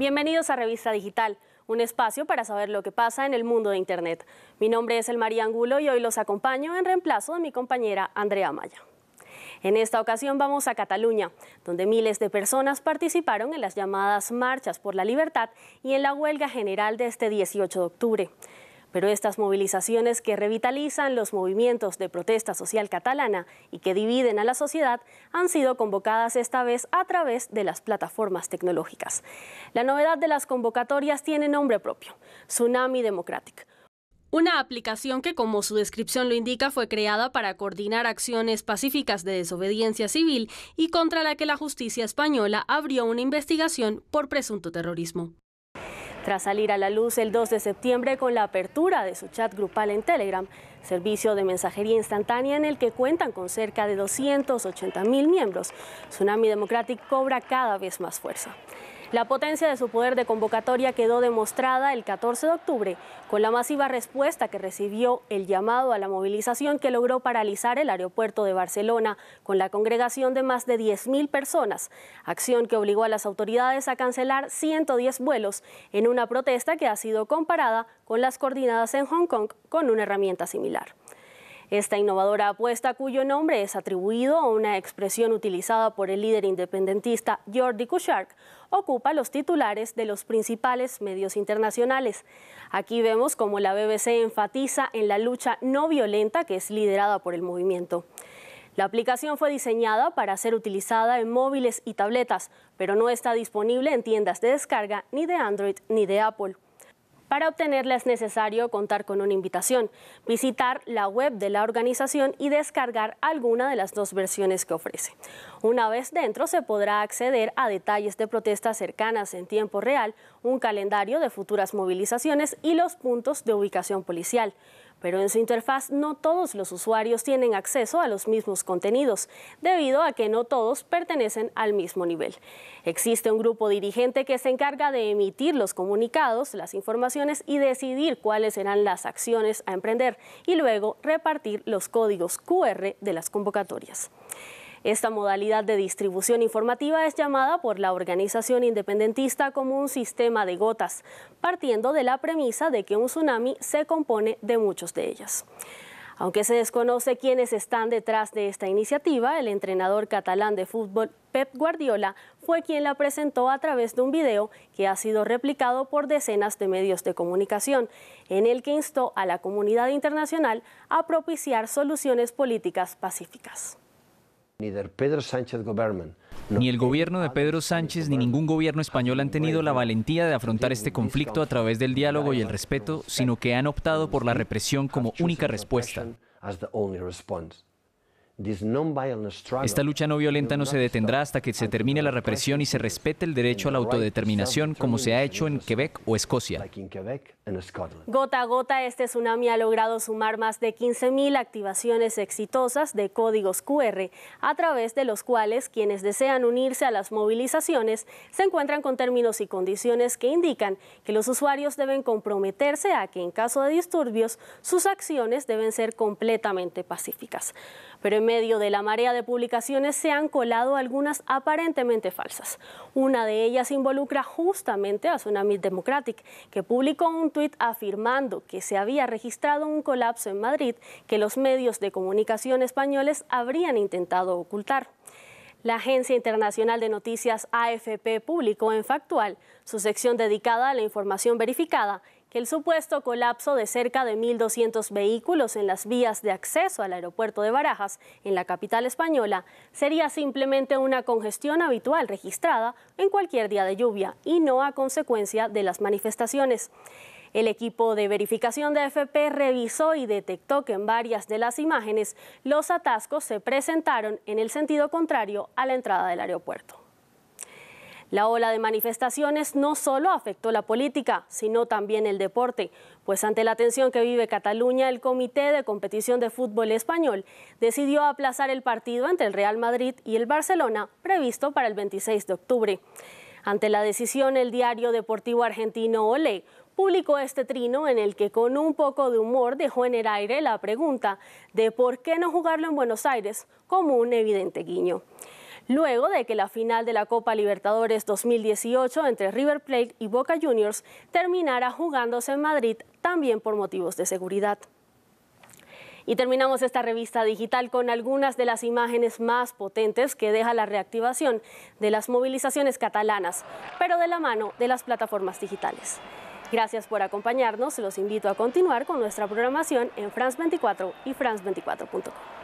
Bienvenidos a Revista Digital, un espacio para saber lo que pasa en el mundo de Internet. Mi nombre es El María Angulo y hoy los acompaño en reemplazo de mi compañera Andrea Maya. En esta ocasión vamos a Cataluña, donde miles de personas participaron en las llamadas marchas por la libertad y en la huelga general de este 18 de octubre. Pero estas movilizaciones que revitalizan los movimientos de protesta social catalana y que dividen a la sociedad han sido convocadas esta vez a través de las plataformas tecnológicas. La novedad de las convocatorias tiene nombre propio, Tsunami Democratic. Una aplicación que, como su descripción lo indica, fue creada para coordinar acciones pacíficas de desobediencia civil y contra la que la justicia española abrió una investigación por presunto terrorismo. Tras salir a la luz el 2 de septiembre con la apertura de su chat grupal en Telegram, servicio de mensajería instantánea en el que cuentan con cerca de 280 mil miembros, Tsunami Democratic cobra cada vez más fuerza. La potencia de su poder de convocatoria quedó demostrada el 14 de octubre con la masiva respuesta que recibió el llamado a la movilización que logró paralizar el aeropuerto de Barcelona con la congregación de más de 10.000 personas, acción que obligó a las autoridades a cancelar 110 vuelos en una protesta que ha sido comparada con las coordinadas en Hong Kong con una herramienta similar. Esta innovadora apuesta, cuyo nombre es atribuido a una expresión utilizada por el líder independentista Jordi Cuixart, ocupa los titulares de los principales medios internacionales. Aquí vemos cómo la BBC enfatiza en la lucha no violenta que es liderada por el movimiento. La aplicación fue diseñada para ser utilizada en móviles y tabletas, pero no está disponible en tiendas de descarga ni de Android ni de Apple. Para obtenerla es necesario contar con una invitación, visitar la web de la organización y descargar alguna de las dos versiones que ofrece. Una vez dentro se podrá acceder a detalles de protestas cercanas en tiempo real, un calendario de futuras movilizaciones y los puntos de ubicación policial pero en su interfaz no todos los usuarios tienen acceso a los mismos contenidos, debido a que no todos pertenecen al mismo nivel. Existe un grupo dirigente que se encarga de emitir los comunicados, las informaciones y decidir cuáles serán las acciones a emprender y luego repartir los códigos QR de las convocatorias. Esta modalidad de distribución informativa es llamada por la organización independentista como un sistema de gotas, partiendo de la premisa de que un tsunami se compone de muchos de ellas. Aunque se desconoce quiénes están detrás de esta iniciativa, el entrenador catalán de fútbol Pep Guardiola fue quien la presentó a través de un video que ha sido replicado por decenas de medios de comunicación, en el que instó a la comunidad internacional a propiciar soluciones políticas pacíficas. Ni el gobierno de Pedro Sánchez ni ningún gobierno español han tenido la valentía de afrontar este conflicto a través del diálogo y el respeto, sino que han optado por la represión como única respuesta. Esta lucha no violenta no se detendrá hasta que se termine la represión y se respete el derecho a la autodeterminación como se ha hecho en Quebec o Escocia. Gota a gota, este tsunami ha logrado sumar más de 15.000 activaciones exitosas de códigos QR, a través de los cuales quienes desean unirse a las movilizaciones se encuentran con términos y condiciones que indican que los usuarios deben comprometerse a que en caso de disturbios sus acciones deben ser completamente pacíficas pero en medio de la marea de publicaciones se han colado algunas aparentemente falsas. Una de ellas involucra justamente a Tsunami Democratic, que publicó un tuit afirmando que se había registrado un colapso en Madrid que los medios de comunicación españoles habrían intentado ocultar. La agencia internacional de noticias AFP publicó en Factual su sección dedicada a la información verificada que el supuesto colapso de cerca de 1.200 vehículos en las vías de acceso al aeropuerto de Barajas, en la capital española, sería simplemente una congestión habitual registrada en cualquier día de lluvia y no a consecuencia de las manifestaciones. El equipo de verificación de FP revisó y detectó que en varias de las imágenes los atascos se presentaron en el sentido contrario a la entrada del aeropuerto. La ola de manifestaciones no solo afectó la política, sino también el deporte, pues ante la tensión que vive Cataluña, el Comité de Competición de Fútbol Español decidió aplazar el partido entre el Real Madrid y el Barcelona previsto para el 26 de octubre. Ante la decisión, el diario deportivo argentino Olé publicó este trino en el que con un poco de humor dejó en el aire la pregunta de por qué no jugarlo en Buenos Aires como un evidente guiño luego de que la final de la Copa Libertadores 2018 entre River Plate y Boca Juniors terminara jugándose en Madrid también por motivos de seguridad. Y terminamos esta revista digital con algunas de las imágenes más potentes que deja la reactivación de las movilizaciones catalanas, pero de la mano de las plataformas digitales. Gracias por acompañarnos. Los invito a continuar con nuestra programación en France 24 y France24.com.